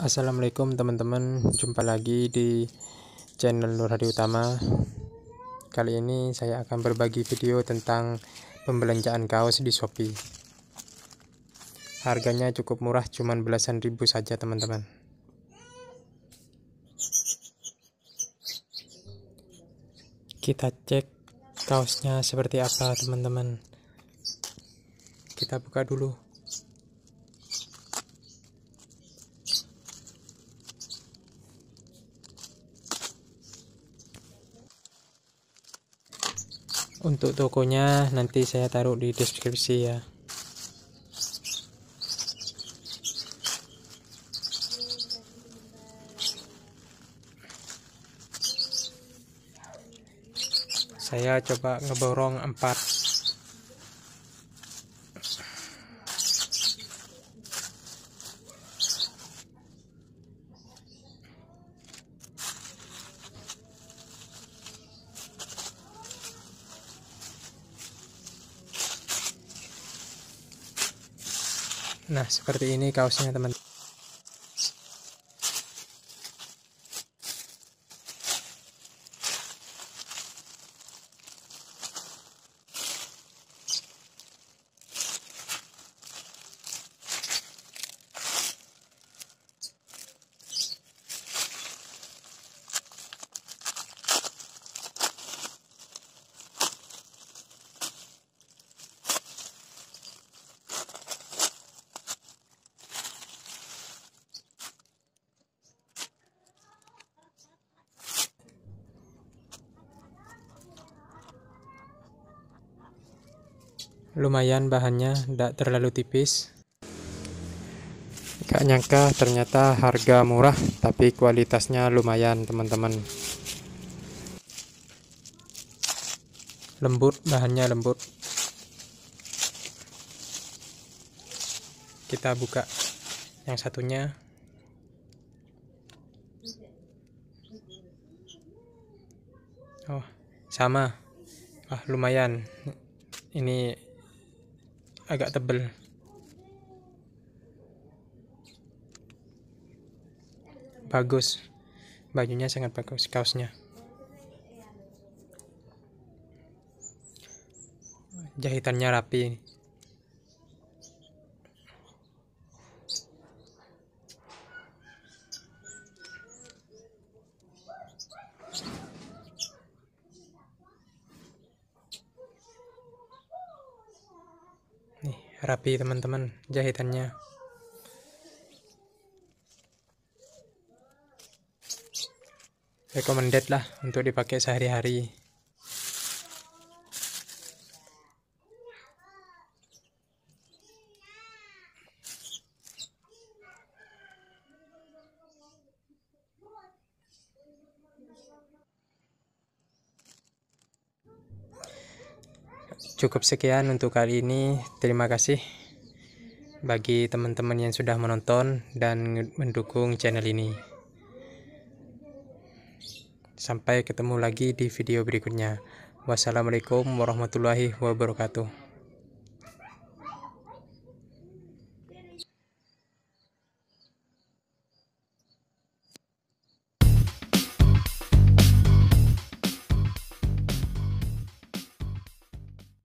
Assalamualaikum teman-teman Jumpa lagi di channel Nur Hadi Utama Kali ini saya akan berbagi video tentang pembelanjaan kaos di Shopee Harganya cukup murah cuman belasan ribu saja teman-teman Kita cek kaosnya seperti apa teman-teman Kita buka dulu untuk tokonya nanti saya taruh di deskripsi ya saya coba ngeborong empat. Nah, seperti ini kaosnya teman-teman. lumayan bahannya tidak terlalu tipis gak nyangka ternyata harga murah tapi kualitasnya lumayan teman-teman lembut bahannya lembut kita buka yang satunya oh sama wah lumayan ini agak tebel bagus bajunya sangat bagus kaosnya jahitannya rapi rapi teman-teman jahitannya recommended lah untuk dipakai sehari-hari cukup sekian untuk kali ini terima kasih bagi teman-teman yang sudah menonton dan mendukung channel ini sampai ketemu lagi di video berikutnya wassalamualaikum warahmatullahi wabarakatuh